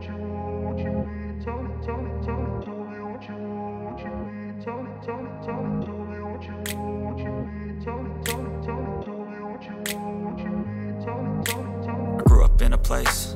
I grew up in a place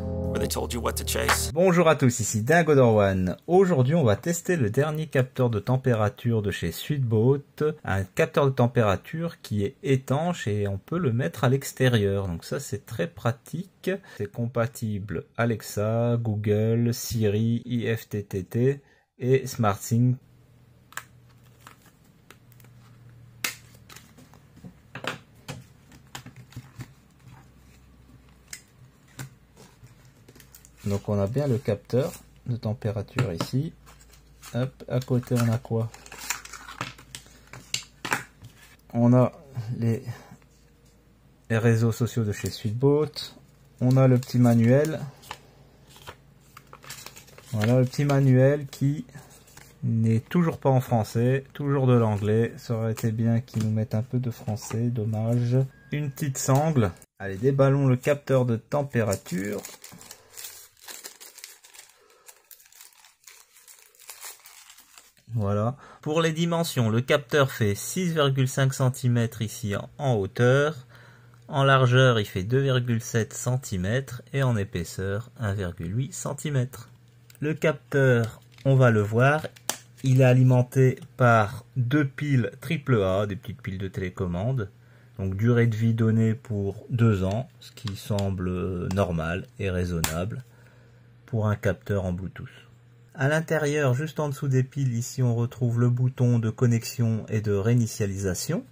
Bonjour à tous, ici Dingo Dorwan. Aujourd'hui, on va tester le dernier capteur de température de chez Sweetboat. un capteur de température qui est étanche et on peut le mettre à l'extérieur. Donc ça, c'est très pratique. C'est compatible Alexa, Google, Siri, IFTTT et SmartSync Donc on a bien le capteur de température ici. Hop, à côté on a quoi On a les, réseaux sociaux de chez Sweetboat. On a le petit manuel. Voilà le petit manuel qui n'est toujours pas en français, toujours de l'anglais. Ça aurait été bien qu'ils nous mettent un peu de français, dommage. Une petite sangle. Allez, déballons le capteur de température. Voilà. Pour les dimensions, le capteur fait 6,5 cm ici en hauteur. En largeur, il fait 2,7 cm et en épaisseur, 1,8 cm. Le capteur, on va le voir, il est alimenté par deux piles AAA, des petites piles de télécommande. Donc durée de vie donnée pour deux ans, ce qui semble normal et raisonnable pour un capteur en Bluetooth. À l'intérieur, juste en dessous des piles, ici on retrouve le bouton de connexion et de réinitialisation.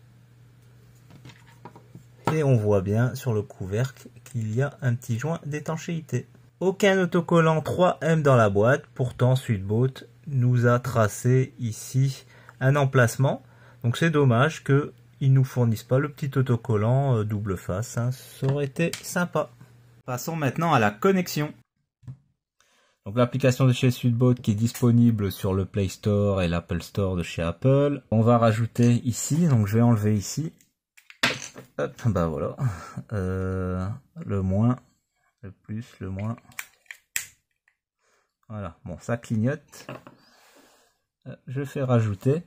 Et on voit bien sur le couvercle qu'il y a un petit joint d'étanchéité. Aucun autocollant 3M dans la boîte, pourtant Sweetboat nous a tracé ici un emplacement. Donc c'est dommage que ne nous fournissent pas le petit autocollant euh, double face, hein. ça aurait été sympa. Passons maintenant à la connexion. Donc l'application de chez Sudbot qui est disponible sur le Play Store et l'Apple Store de chez Apple. On va rajouter ici, donc je vais enlever ici. Hop, bah voilà. Euh, le moins, le plus, le moins. Voilà, bon ça clignote. Euh, je fais rajouter.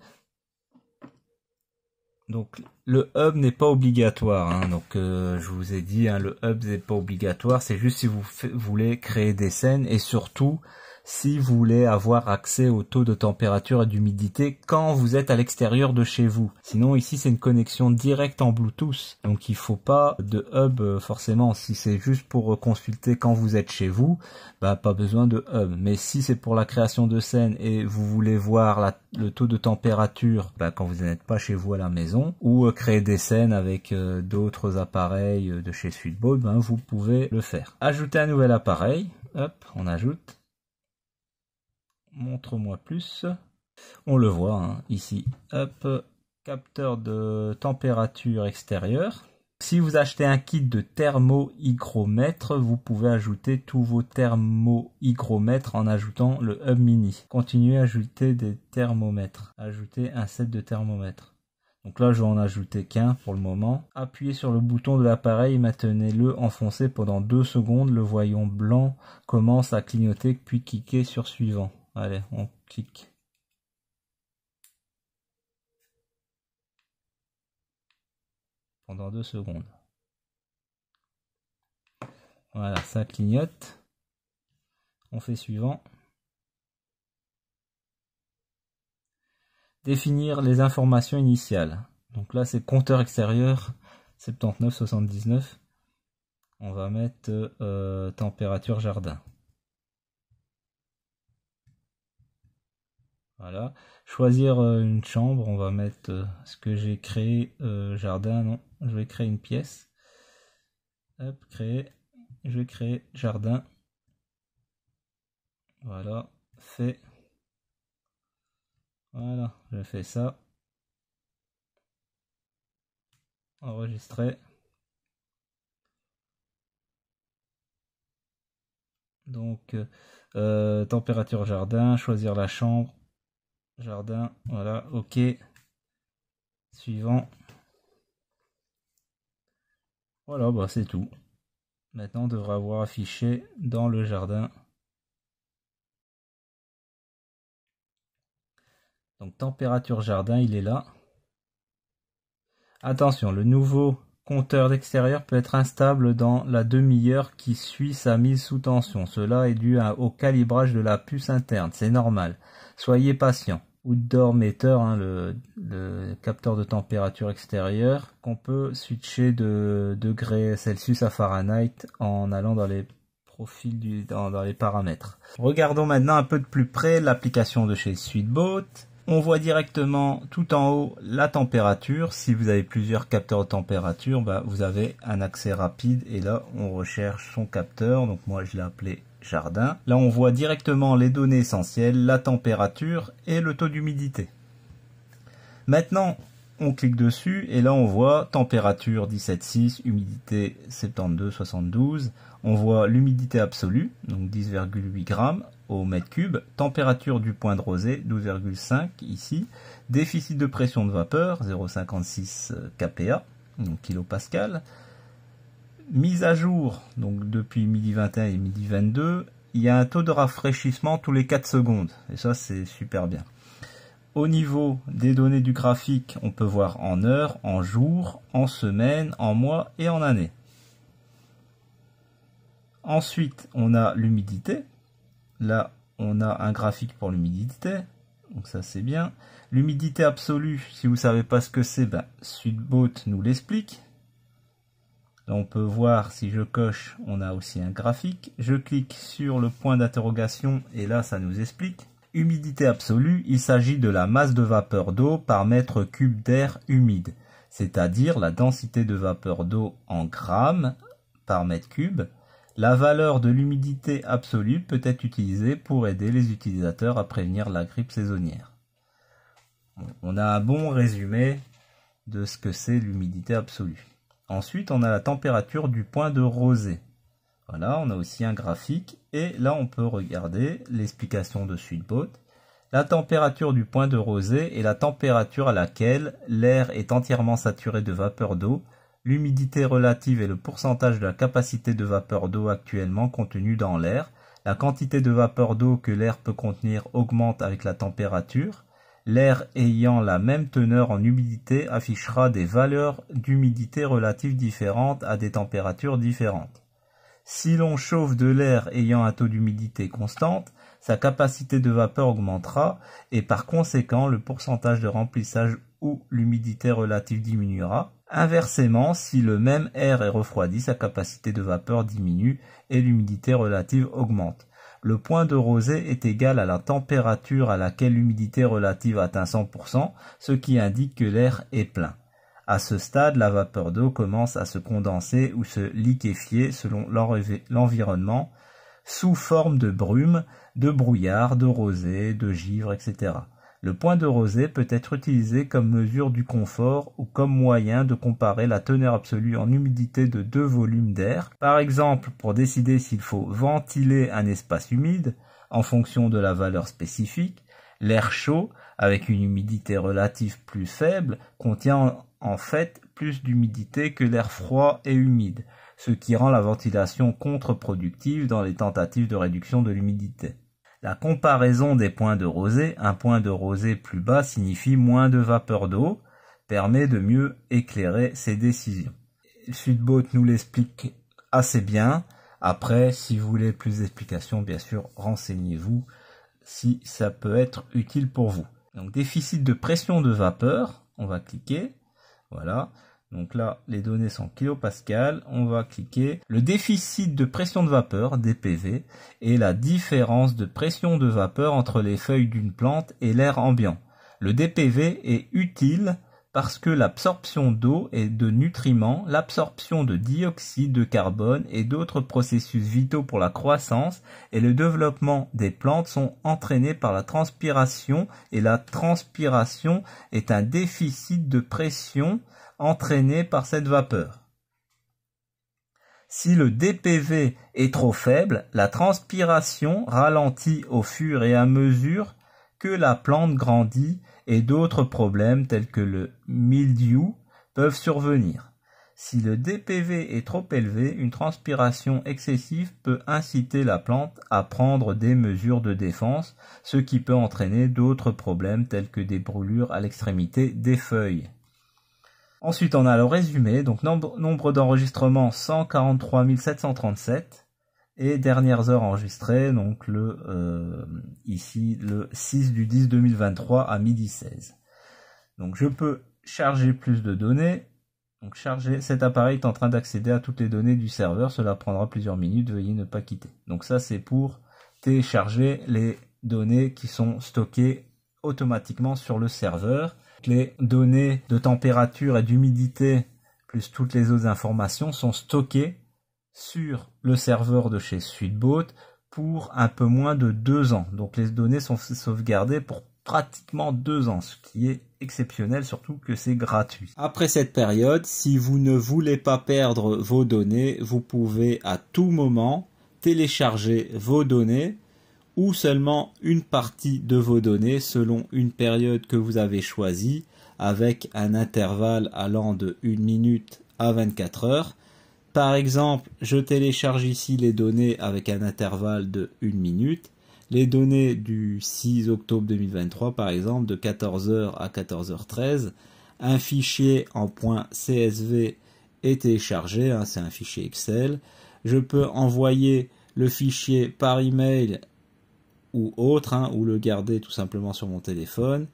Donc le hub n'est pas obligatoire. Hein. Donc euh, je vous ai dit, hein, le hub n'est pas obligatoire. C'est juste si vous voulez créer des scènes et surtout si vous voulez avoir accès au taux de température et d'humidité quand vous êtes à l'extérieur de chez vous. Sinon ici c'est une connexion directe en Bluetooth, donc il faut pas de hub euh, forcément. Si c'est juste pour euh, consulter quand vous êtes chez vous, bah pas besoin de hub. Mais si c'est pour la création de scènes et vous voulez voir le taux de température bah, quand vous n'êtes pas chez vous à la maison ou euh, créer des scènes avec d'autres appareils de chez Sweetboard, ben, vous pouvez le faire. Ajouter un nouvel appareil, hop, on ajoute montre-moi plus. On le voit hein, ici. Hop, capteur de température extérieure. Si vous achetez un kit de thermo-hygromètre, vous pouvez ajouter tous vos thermo en ajoutant le hub mini. Continuez à ajouter des thermomètres. Ajoutez un set de thermomètres. Donc là, je vais en ajouter qu'un pour le moment. Appuyez sur le bouton de l'appareil, maintenez-le enfoncé pendant deux secondes. Le voyant blanc commence à clignoter, puis cliquez sur suivant. Allez, on clique. Pendant deux secondes. Voilà, ça clignote. On fait suivant. Définir les informations initiales. Donc là, c'est compteur extérieur 79, 79. On va mettre euh, température jardin. Voilà. Choisir euh, une chambre, on va mettre euh, ce que j'ai créé, euh, jardin, non, je vais créer une pièce. Hop, créer, je vais créer jardin. Voilà, fait. Voilà, je fais ça. Enregistrer. Donc, température jardin, choisir la chambre, Jardin, voilà, ok. Suivant. Voilà, bah c'est tout. Maintenant, on devrait avoir affiché dans le jardin. Donc, température jardin, il est là. Attention, le nouveau compteur d'extérieur peut être instable dans la demi-heure qui suit sa mise sous tension. Cela est dû au calibrage de la puce interne, c'est normal. Soyez patient. Outdoor meter, hein, le, capteur de température extérieure, qu'on peut switcher de degrés Celsius à Fahrenheit en allant dans les profils, dans, dans les paramètres. Regardons maintenant un peu de plus près l'application de chez Sweetboat. On voit directement tout en haut la température. Si vous avez plusieurs capteurs de température, bah, vous avez un accès rapide et là on recherche son capteur. Donc moi je l'ai appelé jardin. Là on voit directement les données essentielles, la température et le taux d'humidité. Maintenant on clique dessus et là on voit température 17,6, humidité 72,72. On voit l'humidité absolue, donc 10,8 g au mètre cube, température du point de rosée 12,5 ici, déficit de pression de vapeur 0,56 kPa, donc kilopascal. Mise à jour, donc depuis midi 21 et midi 22, il y a un taux de rafraîchissement tous les 4 secondes. Et ça, c'est super bien. Au niveau des données du graphique, on peut voir en heures, en jour, en semaines, en mois et en années. Ensuite, on a l'humidité. Là, on a un graphique pour l'humidité. Donc ça, c'est bien. L'humidité absolue, si vous ne savez pas ce que c'est, ben, nous l'explique. Là, on peut voir si je coche, on a aussi un graphique. Je clique sur le point d'interrogation et là, ça nous explique. Humidité absolue, il s'agit de la masse de vapeur d'eau par mètre cube d'air humide, c'est-à-dire la densité de vapeur d'eau en grammes par mètre cube. La valeur de l'humidité absolue peut être utilisée pour aider les utilisateurs à prévenir la grippe saisonnière. On a un bon résumé de ce que c'est l'humidité absolue. Ensuite, on a la température du point de rosée. Voilà, on a aussi un graphique et là on peut regarder l'explication de SweetBot. la température du point de rosée est la température à laquelle l'air est entièrement saturé de vapeur d'eau, l'humidité relative est le pourcentage de la capacité de vapeur d'eau actuellement contenue dans l'air, la quantité de vapeur d'eau que l'air peut contenir augmente avec la température, l'air ayant la même teneur en humidité affichera des valeurs d'humidité relatives différentes à des températures différentes. Si l'on chauffe de l'air ayant un taux d'humidité constante, sa capacité de vapeur augmentera et par conséquent le pourcentage de remplissage ou l'humidité relative diminuera. Inversement, si le même air est refroidi, sa capacité de vapeur diminue et l'humidité relative augmente. Le point de rosée est égal à la température à laquelle l'humidité relative atteint 100%, ce qui indique que l'air est plein. À ce stade, la vapeur d'eau commence à se condenser ou se liquéfier selon l'environnement sous forme de brume, de brouillard, de rosée, de givre, etc. Le point de rosée peut être utilisé comme mesure du confort ou comme moyen de comparer la teneur absolue en humidité de deux volumes d'air, par exemple pour décider s'il faut ventiler un espace humide en fonction de la valeur spécifique. L'air chaud, avec une humidité relative plus faible, contient en fait plus d'humidité que l'air froid et humide, ce qui rend la ventilation contre-productive dans les tentatives de réduction de l'humidité. La comparaison des points de rosée, un point de rosée plus bas signifie moins de vapeur d'eau, permet de mieux éclairer ses décisions. Sudbot nous l'explique assez bien. Après, si vous voulez plus d'explications, bien sûr, renseignez-vous si ça peut être utile pour vous. Donc déficit de pression de vapeur, on va cliquer. Voilà. Donc là, les données sont kilopascal. On va cliquer le déficit de pression de vapeur, DPV, et la différence de pression de vapeur entre les feuilles d'une plante et l'air ambiant. Le DPV est utile parce que l'absorption d'eau et de nutriments, l'absorption de dioxyde de carbone et d'autres processus vitaux pour la croissance et le développement des plantes sont entraînés par la transpiration et la transpiration est un déficit de pression entraîné par cette vapeur. Si le DPV est trop faible, la transpiration ralentit au fur et à mesure que la plante grandit et d'autres problèmes tels que le mildiou peuvent survenir. Si le DPV est trop élevé, une transpiration excessive peut inciter la plante à prendre des mesures de défense, ce qui peut entraîner d'autres problèmes tels que des brûlures à l'extrémité des feuilles. Ensuite, on a le résumé, donc nombre, nombre d'enregistrements 143 737, et dernières heures enregistrées, donc le euh, ici le 6 du 10 2023 à midi 16. Donc je peux charger plus de données. Donc charger, cet appareil est en train d'accéder à toutes les données du serveur, cela prendra plusieurs minutes, veuillez ne pas quitter. Donc ça c'est pour télécharger les données qui sont stockées automatiquement sur le serveur. Les données de température et d'humidité, plus toutes les autres informations, sont stockées sur le serveur de chez SuiteBot pour un peu moins de deux ans. Donc les données sont sauvegardées pour pratiquement deux ans, ce qui est exceptionnel, surtout que c'est gratuit. Après cette période, si vous ne voulez pas perdre vos données, vous pouvez à tout moment télécharger vos données ou seulement une partie de vos données selon une période que vous avez choisie avec un intervalle allant de 1 minute à 24 heures par exemple, je télécharge ici les données avec un intervalle de 1 minute. Les données du 6 octobre 2023, par exemple, de 14h à 14h13. Un fichier en .csv est téléchargé, hein, c'est un fichier Excel. Je peux envoyer le fichier par email ou autre, hein, ou le garder tout simplement sur mon téléphone.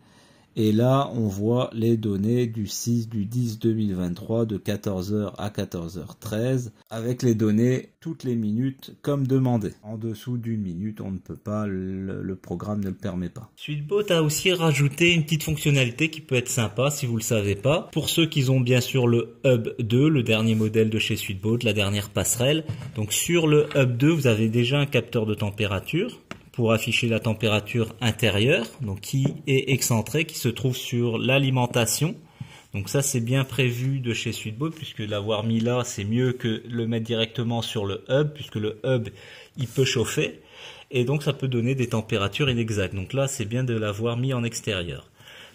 Et là, on voit les données du 6 du 10 2023 de 14h à 14h13 avec les données toutes les minutes comme demandé. En dessous d'une minute, on ne peut pas, le, programme ne le permet pas. Suitebot a aussi rajouté une petite fonctionnalité qui peut être sympa si vous ne le savez pas. Pour ceux qui ont bien sûr le Hub 2, le dernier modèle de chez Suitebot, la dernière passerelle. Donc sur le Hub 2, vous avez déjà un capteur de température pour afficher la température intérieure, donc qui est excentrée, qui se trouve sur l'alimentation. Donc ça c'est bien prévu de chez Sudbo, puisque l'avoir mis là c'est mieux que le mettre directement sur le hub puisque le hub il peut chauffer et donc ça peut donner des températures inexactes. Donc là c'est bien de l'avoir mis en extérieur.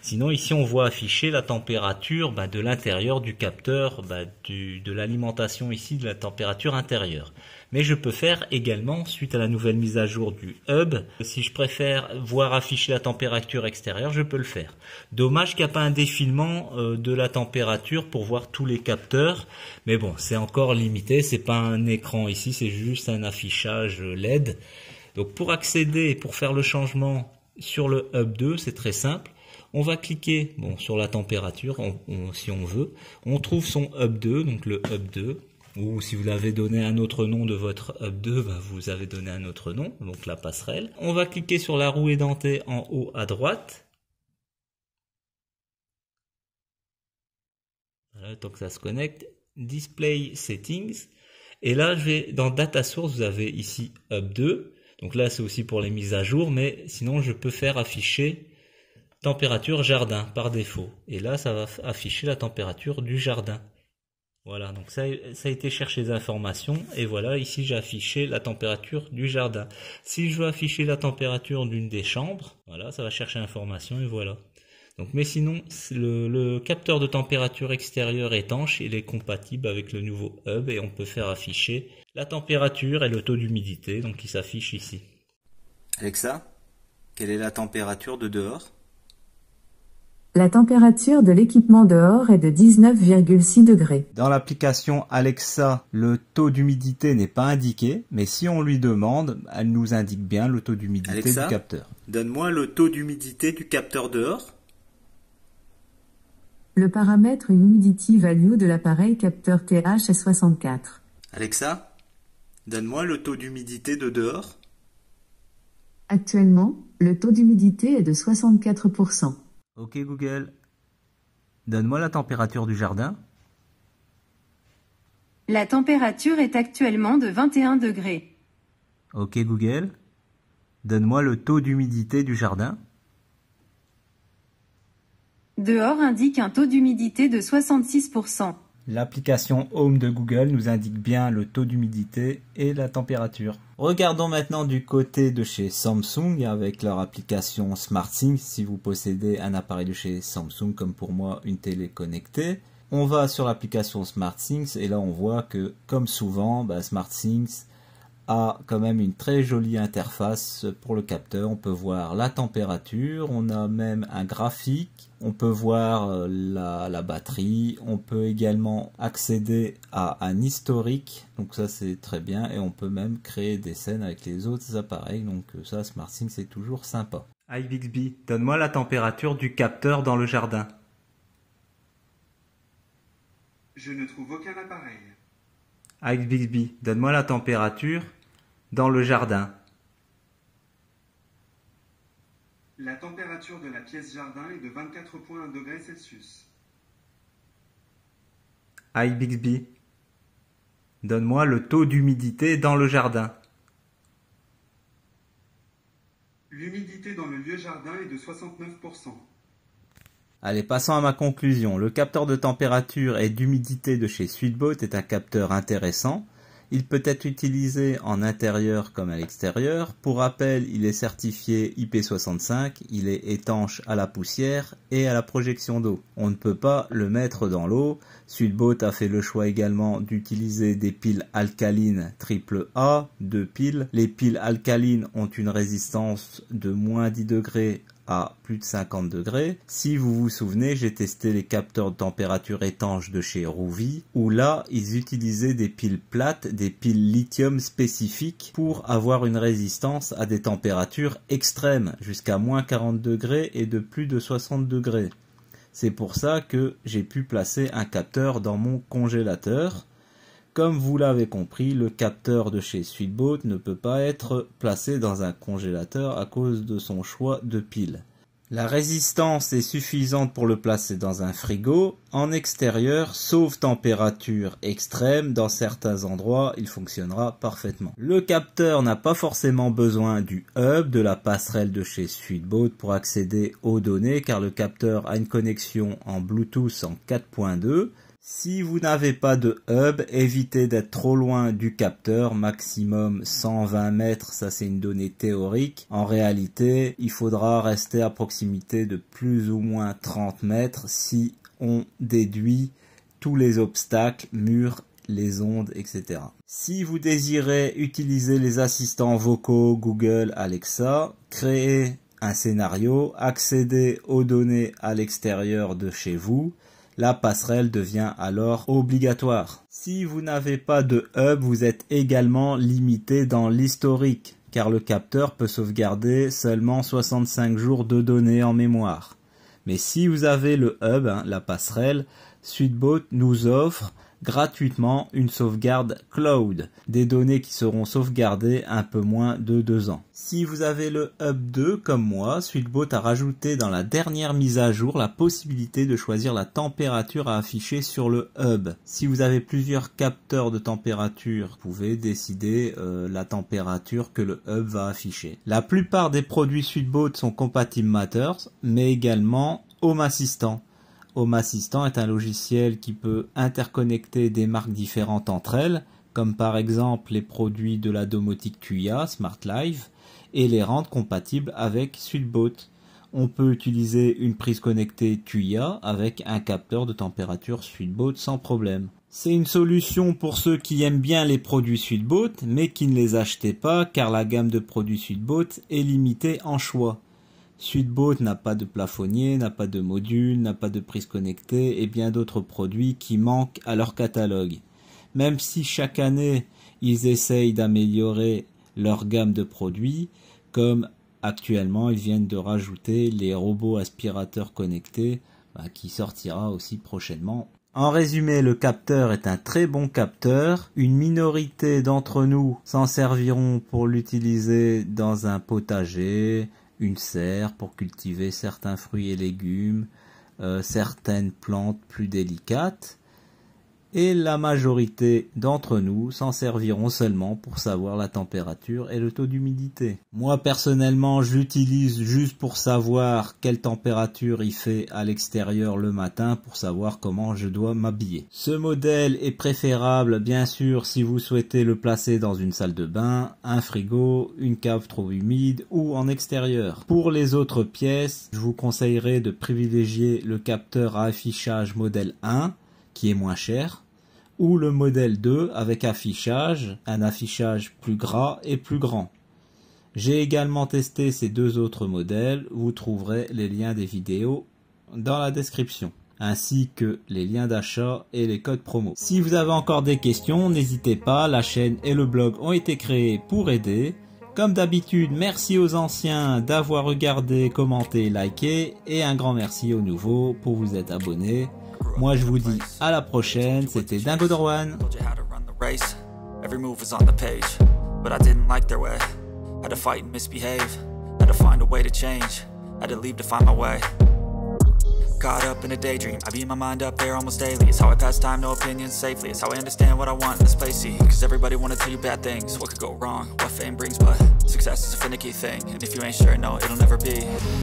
Sinon, ici, on voit afficher la température bah, de l'intérieur du capteur, bah, de l'alimentation ici, de la température intérieure. Mais je peux faire également, suite à la nouvelle mise à jour du hub, si je préfère voir afficher la température extérieure, je peux le faire. Dommage qu'il n'y a pas un défilement euh, de la température pour voir tous les capteurs, mais bon, c'est encore limité, c'est pas un écran ici, c'est juste un affichage euh, LED. Donc pour accéder et pour faire le changement sur le Hub 2, c'est très simple. On va cliquer bon, sur la température si on veut. On trouve son hub 2, donc le hub 2. Ou si vous l'avez donné un autre nom de votre hub 2, bah, vous avez donné un autre nom, donc la passerelle. On va cliquer sur la roue édentée en haut à droite. Voilà, tant que ça se connecte. Display Settings. Et là, je vais dans Data Source, vous avez ici Hub 2. Donc là, c'est aussi pour les mises à jour, mais sinon, je peux faire afficher température jardin par défaut. Et là, ça va afficher la température du jardin. Voilà, donc ça, a été chercher des informations et voilà, ici j'ai affiché la température du jardin. Si je veux afficher la température d'une des chambres, voilà, ça va chercher l'information et voilà. Donc, mais sinon, le, capteur de température extérieure étanche, il est compatible avec le nouveau hub et on peut faire afficher la température et le taux d'humidité, donc qui s'affiche ici. Alexa, quelle est la température de dehors la température de l'équipement dehors est de 19,6 degrés. Dans l'application Alexa, le taux d'humidité n'est pas indiqué, mais si on lui demande, elle nous indique bien le taux d'humidité du capteur. Donne-moi le taux d'humidité du capteur dehors. Le paramètre Humidity Value de l'appareil capteur TH est 64. Alexa, donne-moi le taux d'humidité de dehors. Actuellement, le taux d'humidité est de 64%. Ok Google, donne-moi la température du jardin. La température est actuellement de 21 degrés. Ok Google, donne-moi le taux d'humidité du jardin. Dehors indique un taux d'humidité de 66%. L'application Home de Google nous indique bien le taux d'humidité et la température. Regardons maintenant du côté de chez Samsung avec leur application SmartSync si vous possédez un appareil de chez Samsung comme pour moi une télé connectée. On va sur l'application SmartSync et là on voit que comme souvent bah, a quand même une très jolie interface pour le capteur. On peut voir la température, on a même un graphique, on peut voir euh, la, batterie, on peut également accéder à un historique, donc ça c'est très bien, et on peut même créer des scènes avec les autres appareils, donc euh, ça SmartSim c'est toujours sympa. Hi donne-moi la température du capteur dans le jardin. Je ne trouve aucun appareil. Hi donne-moi la température dans le jardin. La température de la pièce jardin est de 24,1 degrés Celsius. Hi Bixby, donne-moi le taux d'humidité dans le jardin. L'humidité dans le lieu jardin est de 69%. Allez, passons à ma conclusion. Le capteur de température et d'humidité de chez Sweetboat est un capteur intéressant il peut être utilisé en intérieur comme à l'extérieur. Pour rappel, il est certifié IP65, il est étanche à la poussière et à la projection d'eau. On ne peut pas le mettre dans l'eau. Sudboat a fait le choix également d'utiliser des piles alcalines triple A, deux piles. Les piles alcalines ont une résistance de moins 10 degrés à plus de 50 degrés. Si vous vous souvenez, j'ai testé les capteurs de température étanche de chez Rouvi, où là, ils utilisaient des piles plates, des piles lithium spécifiques pour avoir une résistance à des températures extrêmes, jusqu'à moins 40 degrés et de plus de 60 degrés. C'est pour ça que j'ai pu placer un capteur dans mon congélateur. Comme vous l'avez compris, le capteur de chez Sweetboat ne peut pas être placé dans un congélateur à cause de son choix de pile. La résistance est suffisante pour le placer dans un frigo. En extérieur, sauf température extrême, dans certains endroits, il fonctionnera parfaitement. Le capteur n'a pas forcément besoin du hub, de la passerelle de chez Sweetboat pour accéder aux données, car le capteur a une connexion en Bluetooth en 4.2. Si vous n'avez pas de hub, évitez d'être trop loin du capteur, maximum 120 mètres, ça c'est une donnée théorique. En réalité, il faudra rester à proximité de plus ou moins 30 mètres si on déduit tous les obstacles, murs les ondes, etc. Si vous désirez utiliser les assistants vocaux Google Alexa, créez un scénario, accédez aux données à l'extérieur de chez vous, la passerelle devient alors obligatoire. Si vous n'avez pas de hub, vous êtes également limité dans l'historique, car le capteur peut sauvegarder seulement 65 jours de données en mémoire. Mais si vous avez le hub, hein, la passerelle, Sweetboat nous offre gratuitement une sauvegarde cloud, des données qui seront sauvegardées un peu moins de deux ans. Si vous avez le Hub 2 comme moi, Sweetboat a rajouté dans la dernière mise à jour la possibilité de choisir la température à afficher sur le Hub. Si vous avez plusieurs capteurs de température, vous pouvez décider euh, la température que le Hub va afficher. La plupart des produits Sweetboat sont compatibles Matters, mais également Home Assistant. Home Assistant est un logiciel qui peut interconnecter des marques différentes entre elles, comme par exemple les produits de la domotique Tuya, Smart Live, et les rendre compatibles avec SuiteBot. On peut utiliser une prise connectée Tuya avec un capteur de température SuiteBot sans problème. C'est une solution pour ceux qui aiment bien les produits SuiteBot, mais qui ne les achetaient pas car la gamme de produits SuiteBot est limitée en choix. Suiteboat n'a pas de plafonnier, n'a pas de module, n'a pas de prise connectée et bien d'autres produits qui manquent à leur catalogue. Même si chaque année ils essayent d'améliorer leur gamme de produits, comme actuellement ils viennent de rajouter les robots aspirateurs connectés bah, qui sortira aussi prochainement. En résumé, le capteur est un très bon capteur. Une minorité d'entre nous s'en serviront pour l'utiliser dans un potager, une serre pour cultiver certains fruits et légumes, euh, certaines plantes plus délicates et la majorité d'entre nous s'en serviront seulement pour savoir la température et le taux d'humidité. Moi personnellement, je l'utilise juste pour savoir quelle température il fait à l'extérieur le matin pour savoir comment je dois m'habiller. Ce modèle est préférable bien sûr si vous souhaitez le placer dans une salle de bain, un frigo, une cave trop humide ou en extérieur. Pour les autres pièces, je vous conseillerais de privilégier le capteur à affichage modèle 1 qui est moins cher ou le modèle 2 avec affichage, un affichage plus gras et plus grand. J'ai également testé ces deux autres modèles, vous trouverez les liens des vidéos dans la description, ainsi que les liens d'achat et les codes promo. Si vous avez encore des questions, n'hésitez pas, la chaîne et le blog ont été créés pour aider. Comme d'habitude, merci aux anciens d'avoir regardé, commenté, liké et un grand merci aux nouveaux pour vous être abonnés. Moi, je vous dis à la prochaine. C'était Dingo Dorwan. Every move was on the page, but I didn't like their way. Had to fight and misbehave, had to find a way to change, had to leave to find my way. Caught up in a daydream, I beat my mind up there almost daily. It's how I pass time, no opinions safely. It's how I understand what I want in this place. See, cause everybody wanna tell you bad things. What could go wrong, what fame brings, but success is a finicky thing. And if you ain't sure, no, it'll never be.